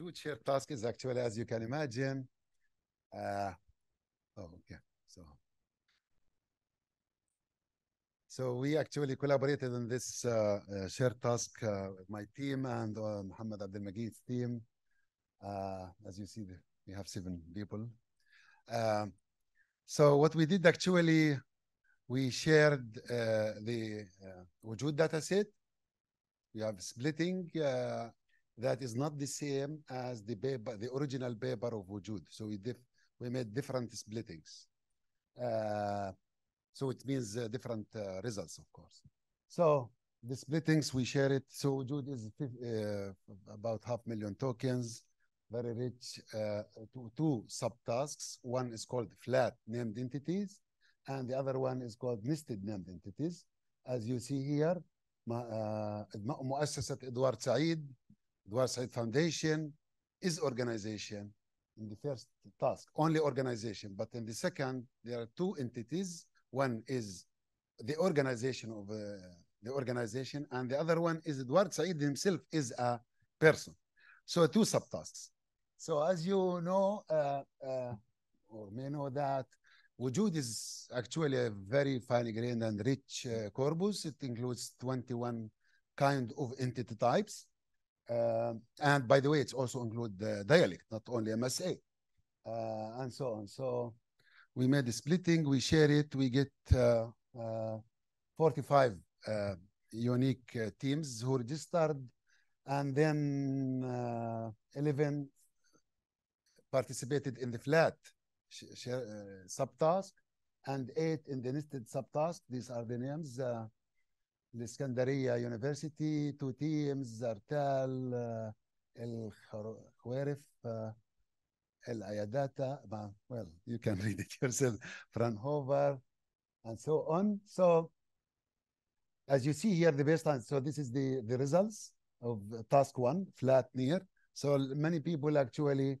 موجود shared task is actually, as you can imagine, uh, oh, yeah, so. So we actually collaborated in this uh, uh, shared task uh, with my team and uh, Muhammad Abdel team. as you see, we have seven people. Uh, so what we did actually, we shared the Wujud dataset. We have splitting that is not the same as the paper, the original paper of Wujud. So we dif- we made different splittings. Uh, so it means uh, different uh, results, of course. So the splittings we share it. So Wujud is uh, about half million tokens, very rich. Uh, two, two subtasks. One is called flat named entities, and the other one is called nested named entities. As you see here, مؤسسة إدوارد سعيد Dwar Said Foundation is organization in the first task, only organization. But in the second, there are two entities. One is the organization of uh, the organization, and the other one is Dwar Said himself is a person. So two subtasks. So as you know, uh, uh, or may know that Wujud is actually a very fine-grained and rich uh, corpus. It includes 21 kind of entity types. Uh, and by the way, it's also include the dialect, not only MSA, uh, and so on. So we made the splitting, we share it, we get uh, 45 unique teams who registered, and then 11 participated in the flat subtask and eight in the nested subtask. These are the names. Uh, الاسكندريه يونيفرسيتي تو تيمز زرتال الخوارف Ayadata. well you can read it yourself Fraunhofer and so on so as you see here the baseline so this is the the results of task one flat near so many people actually uh,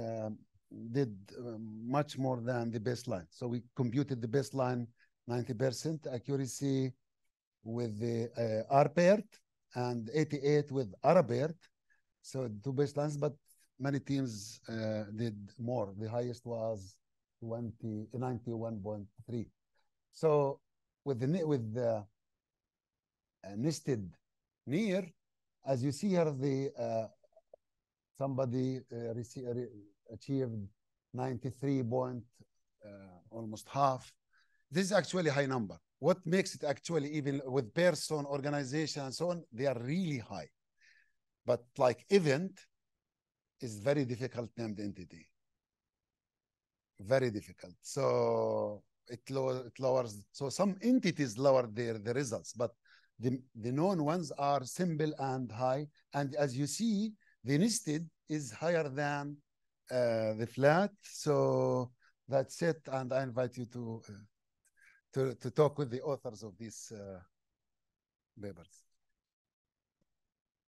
uh, did uh, much more than the baseline so we computed the baseline 90% accuracy with the uh, RPERT and 88 with Arabert. So two best but many teams uh, did more. The highest was 20, 91.3. So with the with the uh, nested near, as you see here, the uh, somebody uh, received, achieved 93 point, uh, almost half. This is actually a high number what makes it actually even with person organization and so on they are really high but like event is very difficult named entity very difficult so it, it lowers so some entities lower their the results but the, the known ones are simple and high and as you see the nested is higher than uh, the flat so that's it and i invite you to uh, to, to talk with the authors of these uh, papers.